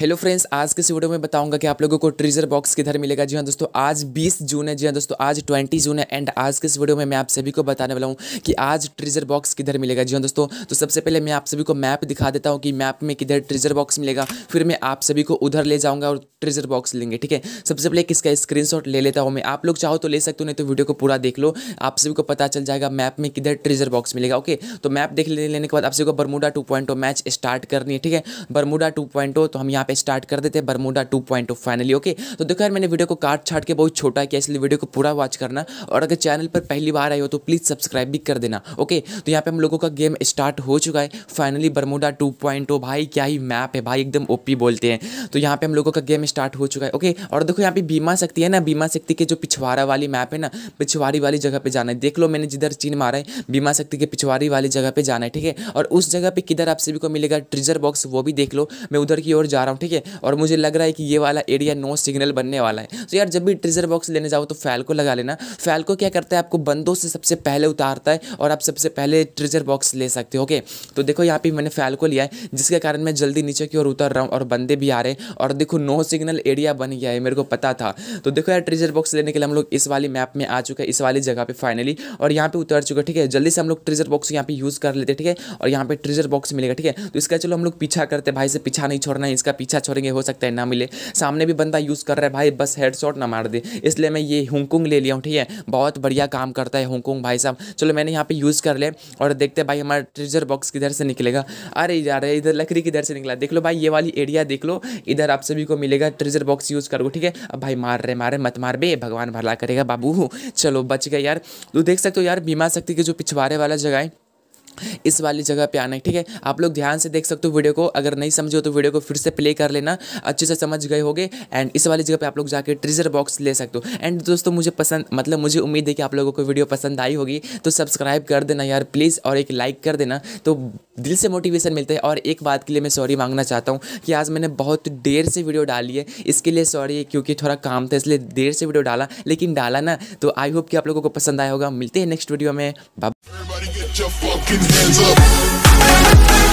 Hello friends आज के इस वीडियो में बताऊंगा कि आप लोगों को ट्रीजर बॉक्स किधर मिलेगा जी हाँ दोस्तों आज 20 जून है जी हाँ दोस्तों आज 20 जून है एंड आज के इस वीडियो में मैं आप सभी को बताने वाला हूँ कि आज ट्रीजर बॉक्स किधर मिलेगा जी हाँ दोस्तों तो सबसे पहले मैं आप सभी को मैप दिखा देता हूँ कि मैप में किधर ट्रीजर बॉक्स मिलेगा फिर मैं आप सभी को उधर ले जाऊँगा और ट्रीजर बॉक्स लेंगे ठीक है सबसे पहले किसका स्क्रीन ले लेता हूँ मैं आप लोग चाहो तो ले सकते हो नहीं तो वीडियो को पूरा देख लो आप सभी को पता चल जाएगा मैप में किधर ट्रीजर बॉक्स मिलेगा ओके तो मैप देख लेने के बाद आप सभी को बरमूडा टू मैच स्टार्ट करनी है ठीक है बरमूडा टू oh, तो हम यहाँ पे स्टार्ट कर देते हैं Bermuda two point finally okay तो देखो यार मैंने वीडियो को काट छाट के बहुत छोटा किया इसलिए वीडियो को पूरा वॉच करना और अगर चैनल पर पहली बार आई हो तो प्लीज़ सब्सक्राइब भी कर देना ओके तो यहाँ पर हम लोगों का गेम स्टार्ट हो चुका है फाइनली बरमूडा टू भाई क्या ही मैप है भाई एकदम ओपी बोलते हैं तो यहाँ पर हम लोगों का गेम स्टार्ट हो चुका है ओके और देखो यहाँ पर बीमा शक्ति है ना बीमा शक्ति के जो पिछवाड़ा वाली मैप है ना पिछवाड़ी वाली जगह पर जाना है देख लो मैंने जिधर चीन मारा है बीमा शक्ति के पिछवाड़ी वाली जगह पर जाना है ठीक है और उस जगह पर किधर आप सभी को मिलेगा ट्रिजर बॉक्स वो भी देख लो मैं उधर की ओर जा रहा हूँ ठीक है और मुझे लग रहा है कि ये वाला एरिया नो सिग्नल बनने वाला है तो यार जब भी ट्रेजर बॉक्स लेने जाओ तो फैल्को लगा लेना फैल्को क्या करता है आपको बंदों से सबसे पहले उतारता है और आप सबसे पहले ट्रेजर बॉक्स ले सकते हो ओके तो देखो यहाँ पर मैंने को लिया है जिसके कारण मैं जल्दी नीचे की ओर उतर रहा हूँ और बंदे भी आ रहे हैं और देखो नो सिग्नल एरिया बन गया है मेरे को पता था तो देखो यार ट्रेजर बॉक्स लेने के लिए हम लोग इस वाली मैप में आ चुके हैं इस वाली जगह पर फाइनली और यहाँ पर उतर चुके ठीक है जल्दी से हम लोग ट्रेजर बॉक्स यहाँ पर यूज़ कर लेते ठीक है और यहाँ पर ट्रेजर बॉक्स मिलेगा ठीक है तो इसका चलो हम लोग पीछा करते भाई से पीछा नहीं छोड़ना है इसका पीछा पीछा छोड़ेंगे हो सकता है ना मिले सामने भी बंदा यूज़ कर रहा है भाई बस शॉट ना मार दे इसलिए मैं ये हुकुंग ले लिया हूँ ठीक है बहुत बढ़िया काम करता है हुकुंग भाई साहब चलो मैंने यहाँ पर यूज़ कर लिया और देखते भाई हमारा ट्रेजर बॉक्स किधर से निकलेगा अरे यार इधर लकड़ी किधर से निकला देख लो भाई ये वाली एरिया देख लो इधर आप सभी को मिलेगा ट्रेजर बॉक्स यूज़ करो ठीक है अब भाई मार रहे मारे मत मार बे भगवान भला करेगा बाबू चलो बच गए यार तू तो देख सकते हो यार बीमा शक्ति के जो पिछवाड़े वाला जगह है इस वाली जगह पे आना है ठीक है आप लोग ध्यान से देख सकते हो वीडियो को अगर नहीं समझो तो वीडियो को फिर से प्ले कर लेना अच्छे से समझ गए होगे एंड इस वाली जगह पे आप लोग जाके ट्रीजर बॉक्स ले सकते हो एंड दोस्तों मुझे पसंद मतलब मुझे उम्मीद है कि आप लोगों को वीडियो पसंद आई होगी तो सब्सक्राइब कर देना यार प्लीज़ और एक लाइक कर देना तो दिल से मोटिवेशन मिलता है और एक बात के लिए मैं सॉरी मांगना चाहता हूँ कि आज मैंने बहुत देर से वीडियो डाली है इसके लिए सॉरी क्योंकि थोड़ा काम था इसलिए देर से वीडियो डाला लेकिन डाला ना तो आई होप कि आप लोगों को पसंद आया होगा मिलते हैं नेक्स्ट वीडियो में बाबा Everybody get your fucking hands up.